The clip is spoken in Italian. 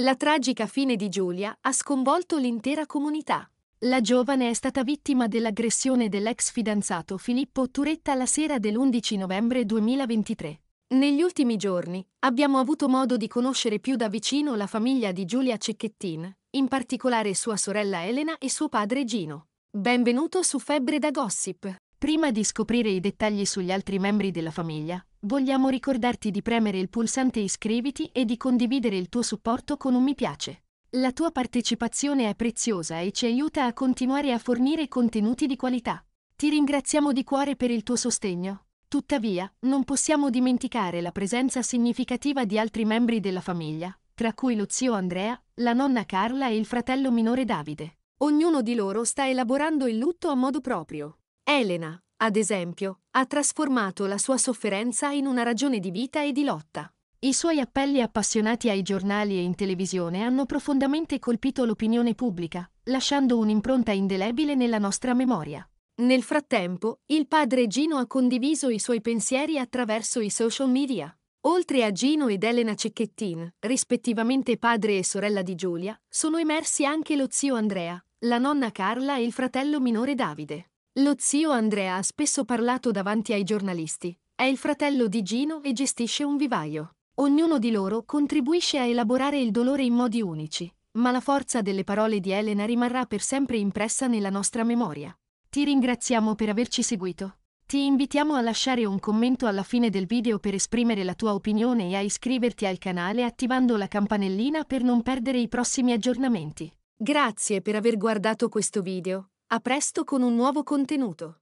La tragica fine di Giulia ha sconvolto l'intera comunità. La giovane è stata vittima dell'aggressione dell'ex fidanzato Filippo Turetta la sera dell'11 novembre 2023. Negli ultimi giorni abbiamo avuto modo di conoscere più da vicino la famiglia di Giulia Cecchettin, in particolare sua sorella Elena e suo padre Gino. Benvenuto su Febbre da Gossip. Prima di scoprire i dettagli sugli altri membri della famiglia, vogliamo ricordarti di premere il pulsante iscriviti e di condividere il tuo supporto con un mi piace. La tua partecipazione è preziosa e ci aiuta a continuare a fornire contenuti di qualità. Ti ringraziamo di cuore per il tuo sostegno. Tuttavia, non possiamo dimenticare la presenza significativa di altri membri della famiglia, tra cui lo zio Andrea, la nonna Carla e il fratello minore Davide. Ognuno di loro sta elaborando il lutto a modo proprio. Elena, ad esempio, ha trasformato la sua sofferenza in una ragione di vita e di lotta. I suoi appelli appassionati ai giornali e in televisione hanno profondamente colpito l'opinione pubblica, lasciando un'impronta indelebile nella nostra memoria. Nel frattempo, il padre Gino ha condiviso i suoi pensieri attraverso i social media. Oltre a Gino ed Elena Cecchettin, rispettivamente padre e sorella di Giulia, sono emersi anche lo zio Andrea, la nonna Carla e il fratello minore Davide. Lo zio Andrea ha spesso parlato davanti ai giornalisti. È il fratello di Gino e gestisce un vivaio. Ognuno di loro contribuisce a elaborare il dolore in modi unici, ma la forza delle parole di Elena rimarrà per sempre impressa nella nostra memoria. Ti ringraziamo per averci seguito. Ti invitiamo a lasciare un commento alla fine del video per esprimere la tua opinione e a iscriverti al canale attivando la campanellina per non perdere i prossimi aggiornamenti. Grazie per aver guardato questo video. A presto con un nuovo contenuto.